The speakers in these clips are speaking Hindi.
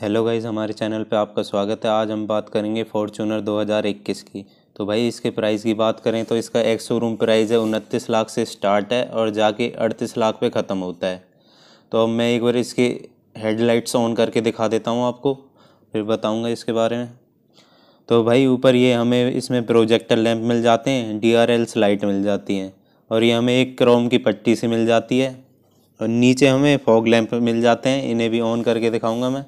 हेलो गाइज़ हमारे चैनल पे आपका स्वागत है आज हम बात करेंगे फॉर्चूनर 2021 की तो भाई इसके प्राइस की बात करें तो इसका एक शोरूम प्राइस है उनतीस लाख से स्टार्ट है और जाके अड़तीस लाख पे ख़त्म होता है तो अब मैं एक बार इसके हेडलाइट्स ऑन करके दिखा देता हूँ आपको फिर बताऊँगा इसके बारे में तो भाई ऊपर ये हमें इसमें प्रोजेक्टर लैम्प मिल जाते हैं डी आर एल्स लाइट मिल जाती हैं और ये हमें एक क्रोम की पट्टी से मिल जाती है और नीचे हमें फॉग लैम्प मिल जाते हैं इन्हें भी ऑन करके दिखाऊंगा मैं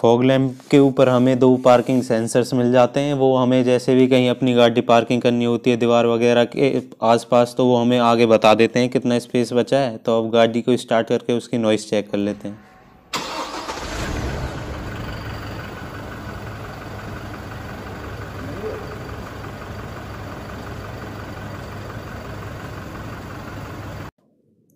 फॉग लैंप के ऊपर हमें दो पार्किंग सेंसर्स मिल जाते हैं वो हमें जैसे भी कहीं अपनी गाड़ी पार्किंग करनी होती है दीवार वगैरह के आसपास तो वो हमें आगे बता देते हैं कितना स्पेस बचा है तो अब गाड़ी को स्टार्ट करके उसकी नॉइस चेक कर लेते हैं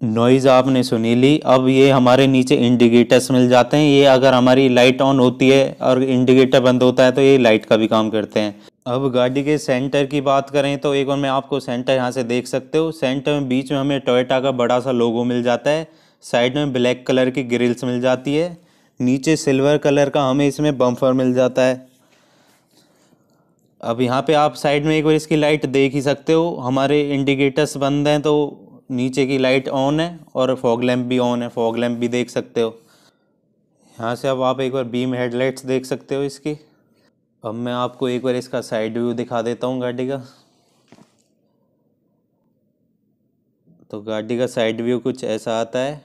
नॉइज़ आपने सुनी ली अब ये हमारे नीचे इंडिकेटर्स मिल जाते हैं ये अगर हमारी लाइट ऑन होती है और इंडिकेटर बंद होता है तो ये लाइट का भी काम करते हैं अब गाड़ी के सेंटर की बात करें तो एक बार मैं आपको सेंटर यहाँ से देख सकते हो सेंटर में बीच में हमें टोयोटा का बड़ा सा लोगो मिल जाता है साइड में ब्लैक कलर की ग्रिल्स मिल जाती है नीचे सिल्वर कलर का हमें इसमें बम्फर मिल जाता है अब यहाँ पे आप साइड में एक बार इसकी लाइट देख ही सकते हो हमारे इंडिकेटर्स बंद हैं तो नीचे की लाइट ऑन है और फॉग लैम्प भी ऑन है फॉग लैम्प भी देख सकते हो यहाँ से अब आप एक बार बीम हेडलाइट्स देख सकते हो इसकी अब मैं आपको एक बार इसका साइड व्यू दिखा देता हूँ गाड़ी का तो गाड़ी का साइड व्यू कुछ ऐसा आता है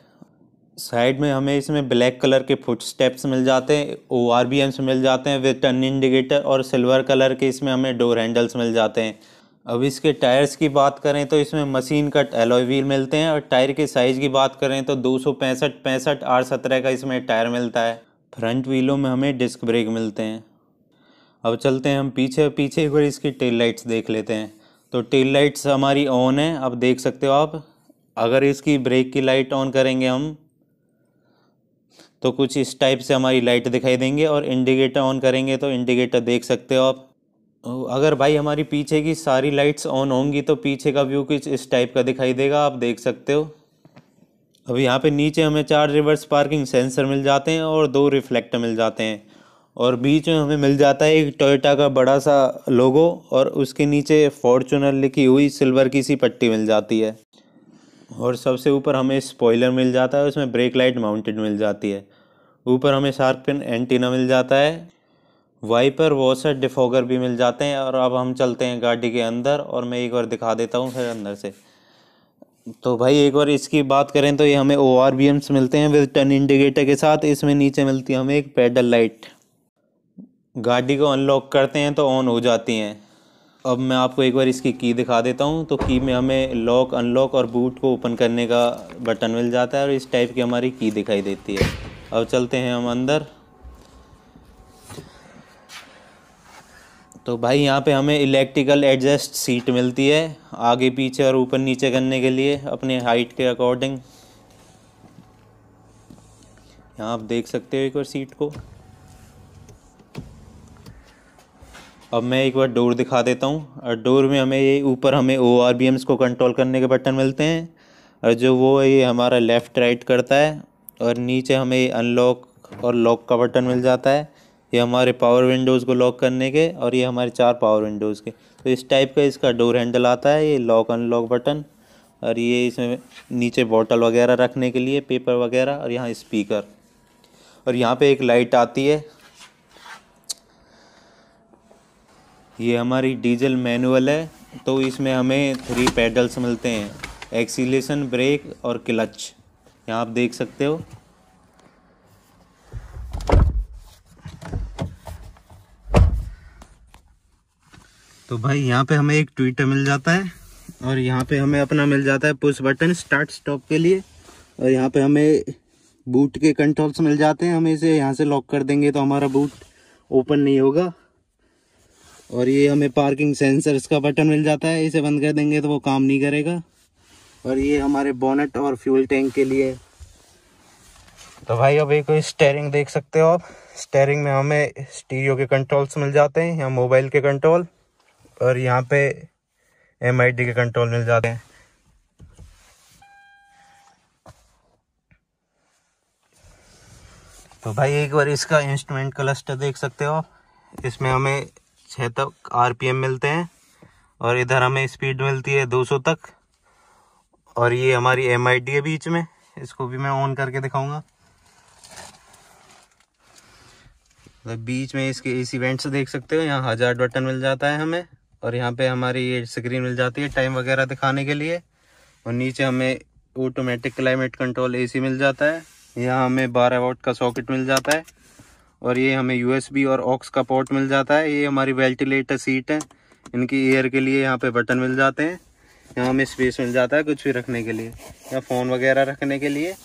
साइड में हमें इसमें ब्लैक कलर के फुट स्टेप्स मिल जाते हैं ओ आर बी एम्स मिल जाते हैं विद टर्न इंडिकेटर और सिल्वर कलर के इसमें हमें डोर हैंडल्स मिल जाते हैं अब इसके टायर्स की बात करें तो इसमें मशीन कट एलोय व्हील मिलते हैं और टायर के साइज़ की बात करें तो दो सौ पैंसठ पैंसठ आर सत्रह का इसमें टायर मिलता है फ्रंट व्हीलों में हमें डिस्क ब्रेक मिलते हैं अब चलते हैं हम पीछे पीछे एक बार इसकी टेल लाइट्स देख लेते हैं तो टेल लाइट्स हमारी ऑन है अब देख सकते हो आप अगर इसकी ब्रेक की लाइट ऑन करेंगे हम तो कुछ इस टाइप से हमारी लाइट दिखाई देंगे और इंडिकेटर ऑन करेंगे तो इंडिकेटर देख सकते हो आप अगर भाई हमारी पीछे की सारी लाइट्स ऑन होंगी तो पीछे का व्यू कुछ इस टाइप का दिखाई देगा आप देख सकते हो अब यहाँ पे नीचे हमें चार रिवर्स पार्किंग सेंसर मिल जाते हैं और दो रिफ्लेक्टर मिल जाते हैं और बीच में हमें मिल जाता है एक टोयोटा का बड़ा सा लोगो और उसके नीचे फॉर्चूनर लिखी हुई सिल्वर की सी पट्टी मिल जाती है और सबसे ऊपर हमें स्पॉइलर मिल जाता है उसमें ब्रेक लाइट माउंटेड मिल जाती है ऊपर हमें शार्क पिन एंटीना मिल जाता है वाइपर वॉशर डिफोगर भी मिल जाते हैं और अब हम चलते हैं गाड़ी के अंदर और मैं एक बार दिखा देता हूँ फिर अंदर से तो भाई एक बार इसकी बात करें तो ये हमें ओ आर बी एम्स मिलते हैं विद टर्न इंडिकेटर के साथ इसमें नीचे मिलती है हमें एक पेडल लाइट गाड़ी को अनलॉक करते हैं तो ऑन हो जाती हैं अब मैं आपको एक बार इसकी की दिखा देता हूँ तो की में हमें लॉक अनलॉक और बूट को ओपन करने का बटन मिल जाता है और इस टाइप की हमारी की दिखाई देती है अब चलते हैं हम अंदर तो भाई यहाँ पे हमें इलेक्ट्रिकल एडजस्ट सीट मिलती है आगे पीछे और ऊपर नीचे करने के लिए अपने हाइट के अकॉर्डिंग यहाँ आप देख सकते हो एक बार सीट को अब मैं एक बार डोर दिखा देता हूँ और डोर में हमें ये ऊपर हमें ओ आर बी एम्स को कंट्रोल करने के बटन मिलते हैं और जो वो ये हमारा लेफ़्ट राइट करता है और नीचे हमें अनलॉक और लॉक का बटन मिल जाता है ये हमारे पावर विंडोज़ को लॉक करने के और ये हमारे चार पावर विंडोज़ के तो इस टाइप का इसका डोर हैंडल आता है ये लॉक अनलॉक बटन और ये इसमें नीचे बॉटल वगैरह रखने के लिए पेपर वगैरह और यहाँ स्पीकर और यहाँ पे एक लाइट आती है ये हमारी डीजल मैनुअल है तो इसमें हमें थ्री पैडल्स मिलते हैं एक्सीलेशन ब्रेक और क्लच यहाँ आप देख सकते हो तो भाई यहाँ पे हमें एक ट्विटर मिल जाता है और यहाँ पे हमें अपना मिल जाता है पुश बटन स्टार्ट स्टॉप के लिए और यहाँ पे हमें बूट के कंट्रोल्स मिल जाते हैं हमें इसे यहाँ से लॉक कर देंगे तो हमारा बूट ओपन नहीं होगा और ये हमें पार्किंग सेंसर्स का बटन मिल जाता है इसे बंद कर देंगे तो वो काम नहीं करेगा और ये हमारे बोनेट और फ्यूल टैंक के लिए तो भाई अब एक स्टेयरिंग देख सकते हो आप स्टेयरिंग में हमें स्टीरियो के कंट्रोल्स मिल जाते हैं या मोबाइल के कंट्रोल और यहाँ पे एम आई डी के कंट्रोल मिल जाते हैं तो भाई एक बार इसका इंस्ट्रूमेंट क्लस्टर देख सकते हो इसमें हमें छः तक एम मिलते हैं और इधर हमें स्पीड मिलती है 200 तक और ये हमारी एम आई डी है बीच में इसको भी मैं ऑन करके दिखाऊंगा तो बीच में इसके एसी वेंट्स देख सकते हो यहाँ हज़ार बटन मिल जाता है हमें और यहाँ पे हमारी ये स्क्रीन मिल जाती है टाइम वगैरह दिखाने के लिए और नीचे हमें ऑटोमेटिक क्लाइमेट कंट्रोल एसी मिल जाता है यहाँ हमें बारह वोट का सॉकेट मिल जाता है और ये हमें यूएसबी और ऑक्स का पोर्ट मिल जाता है ये हमारी वेंटिलेटर सीट है इनकी एयर के लिए यहाँ पे बटन मिल जाते हैं यहाँ हमें स्पेस मिल जाता है कुछ भी रखने के लिए या फ़ोन वगैरह रखने के लिए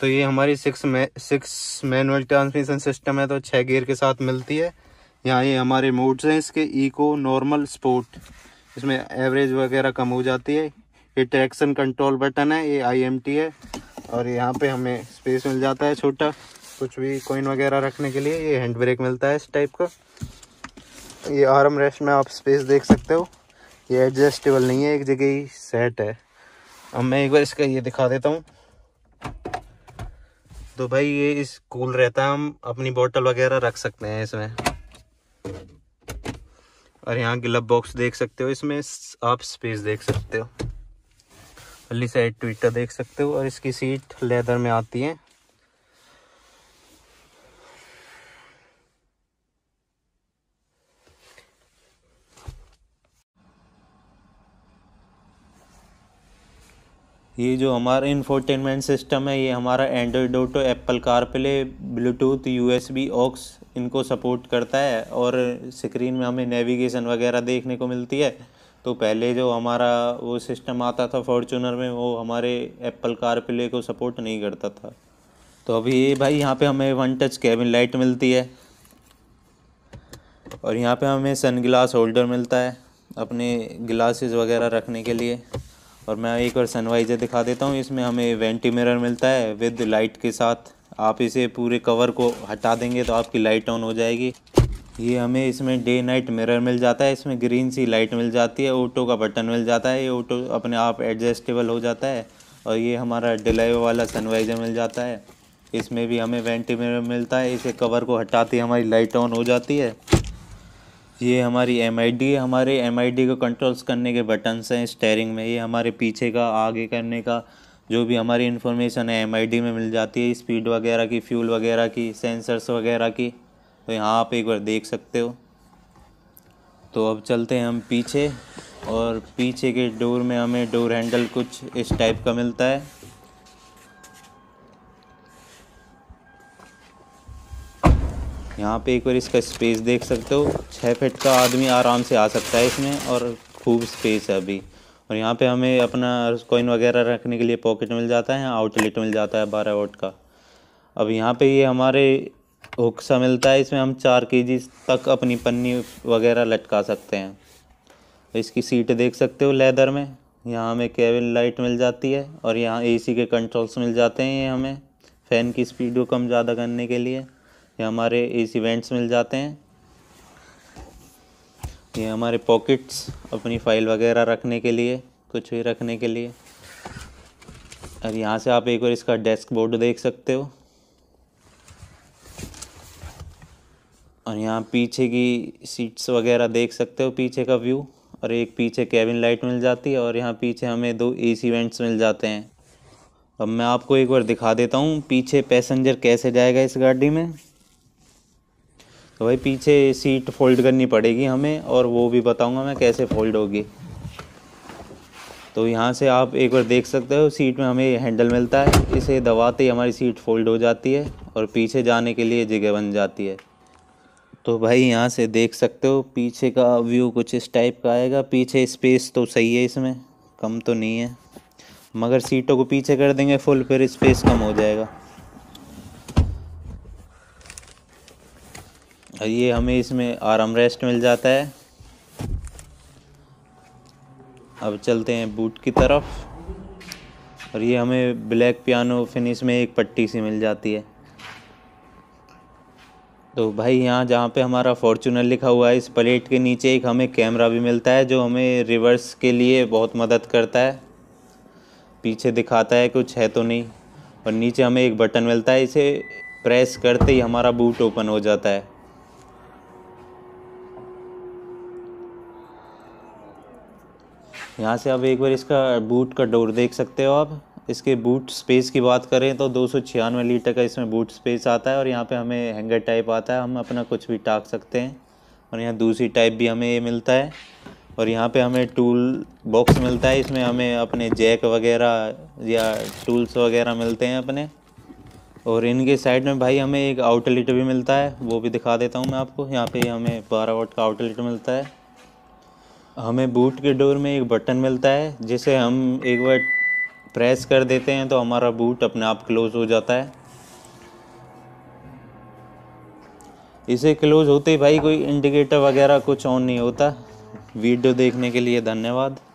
तो ये हमारी सिक्स मै सिक्स मैनुअल ट्रांसमिशन सिस्टम है तो छः गियर के साथ मिलती है यहाँ ये हमारे मोड्स हैं इसके इको नॉर्मल स्पोर्ट इसमें एवरेज वगैरह कम हो जाती है ये ट्रैक्शन कंट्रोल बटन है ये आईएमटी है और यहाँ पे हमें स्पेस मिल जाता है छोटा कुछ भी कोइन वगैरह रखने के लिए ये हैंड ब्रेक मिलता है इस टाइप का ये आर्म रेस्ट में आप स्पेस देख सकते हो ये एडजस्टेबल नहीं है एक जगह ही सेट है अब मैं एक बार इसका ये दिखा देता हूँ तो भाई ये इस कूल रहता है हम अपनी बोतल वगैरह रख सकते हैं इसमें और यहाँ गिलब बॉक्स देख सकते हो इसमें आप स्पेस देख सकते हो अली साइड ट्विटर देख सकते हो और इसकी सीट लेदर में आती है ये जो हमारा इन्फोटेनमेंट सिस्टम है ये हमारा Android Auto Apple CarPlay Bluetooth USB aux इनको सपोर्ट करता है और स्क्रीन में हमें नेविगेशन वगैरह देखने को मिलती है तो पहले जो हमारा वो सिस्टम आता था फॉर्चूनर में वो हमारे एप्पल कारप्ले को सपोर्ट नहीं करता था तो अभी ये भाई यहाँ पे हमें वन टच कैबिन लाइट मिलती है और यहाँ पे हमें सन ग्लास होल्डर मिलता है अपने ग्लासेस वगैरह रखने के लिए और मैं एक बार सनवाइज़र दिखा देता हूँ इसमें हमें वेंटी मिरर मिलता है विद लाइट के साथ आप इसे पूरे कवर को हटा देंगे तो आपकी लाइट ऑन हो जाएगी ये हमें इसमें डे नाइट मिरर मिल जाता है इसमें ग्रीन सी लाइट मिल जाती है ऑटो का बटन मिल जाता है ये ऑटो अपने आप एडजस्टेबल हो जाता है और ये हमारा डिले वाला सनवाइज़र मिल जाता है इसमें भी हमें वेंटी मिरर मिलता है इसे कवर को हटाते हमारी लाइट ऑन हो जाती है ये हमारी एम आई डी हमारे एम आई डी को कंट्रोल्स करने के बटन्स हैं स्टेयरिंग में ये हमारे पीछे का आगे करने का जो भी हमारी इन्फॉर्मेशन है एम आई डी में मिल जाती है स्पीड वगैरह की फ्यूल वगैरह की सेंसर्स वगैरह की तो यहाँ आप एक बार देख सकते हो तो अब चलते हैं हम पीछे और पीछे के डोर में हमें डोर हैंडल कुछ इस टाइप का मिलता है यहाँ पे एक बार इसका स्पेस देख सकते हो छः फिट का आदमी आराम से आ सकता है इसमें और खूब स्पेस है अभी और यहाँ पे हमें अपना कॉइन वगैरह रखने के लिए पॉकेट मिल जाता है आउटलेट मिल जाता है बारह वोट का अब यहाँ पे ये यह हमारे हुक सा मिलता है इसमें हम चार के तक अपनी पन्नी वगैरह लटका सकते हैं तो इसकी सीट देख सकते हो लेदर में यहाँ हमें केबिन लाइट मिल जाती है और यहाँ एसी के कंट्रोल्स मिल जाते हैं ये हमें फ़ैन की स्पीड को कम ज़्यादा करने के लिए ये हमारे इस इवेंट्स मिल जाते हैं ये हमारे पॉकेट्स अपनी फ़ाइल वगैरह रखने के लिए कुछ भी रखने के लिए और यहाँ से आप एक बार इसका डेस्क बोर्ड देख सकते हो और यहाँ पीछे की सीट्स वगैरह देख सकते हो पीछे का व्यू और एक पीछे कैबिन लाइट मिल जाती है और यहाँ पीछे हमें दो एसी वेंट्स मिल जाते हैं अब मैं आपको एक बार दिखा देता हूँ पीछे पैसेंजर कैसे जाएगा इस गाड़ी में तो भाई पीछे सीट फोल्ड करनी पड़ेगी हमें और वो भी बताऊंगा मैं कैसे फोल्ड होगी तो यहाँ से आप एक बार देख सकते हो सीट में हमें हैंडल मिलता है इसे दबाते ही हमारी सीट फोल्ड हो जाती है और पीछे जाने के लिए जगह बन जाती है तो भाई यहाँ से देख सकते हो पीछे का व्यू कुछ इस टाइप का आएगा पीछे स्पेस तो सही है इसमें कम तो नहीं है मगर सीटों को पीछे कर देंगे फुल फिर स्पेस कम हो जाएगा और ये हमें इसमें आराम रेस्ट मिल जाता है अब चलते हैं बूट की तरफ और ये हमें ब्लैक पियानो फिनिश में एक पट्टी सी मिल जाती है तो भाई यहाँ जहाँ पे हमारा फॉर्चूनर लिखा हुआ है इस प्लेट के नीचे एक हमें कैमरा भी मिलता है जो हमें रिवर्स के लिए बहुत मदद करता है पीछे दिखाता है कुछ है तो नहीं और नीचे हमें एक बटन मिलता है इसे प्रेस करते ही हमारा बूट ओपन हो जाता है यहाँ से आप एक बार इसका बूट का डोर देख सकते हो आप इसके बूट स्पेस की बात करें तो दो लीटर का इसमें बूट स्पेस आता है और यहाँ पे हमें हैंगर टाइप आता है हम अपना कुछ भी टाक सकते हैं और यहाँ दूसरी टाइप भी हमें ये मिलता है और यहाँ पे हमें टूल बॉक्स मिलता है इसमें हमें अपने जैक वगैरह या टूल्स वगैरह मिलते हैं अपने और इनके साइड में भाई हमें एक आउटलेट भी मिलता है वो भी दिखा देता हूँ मैं आपको यहाँ पर हमें बारह वोट का आउटलेट मिलता है हमें बूट के डोर में एक बटन मिलता है जिसे हम एक बार प्रेस कर देते हैं तो हमारा बूट अपने आप क्लोज़ हो जाता है इसे क्लोज़ होते ही भाई कोई इंडिकेटर वगैरह कुछ ऑन नहीं होता वीडियो देखने के लिए धन्यवाद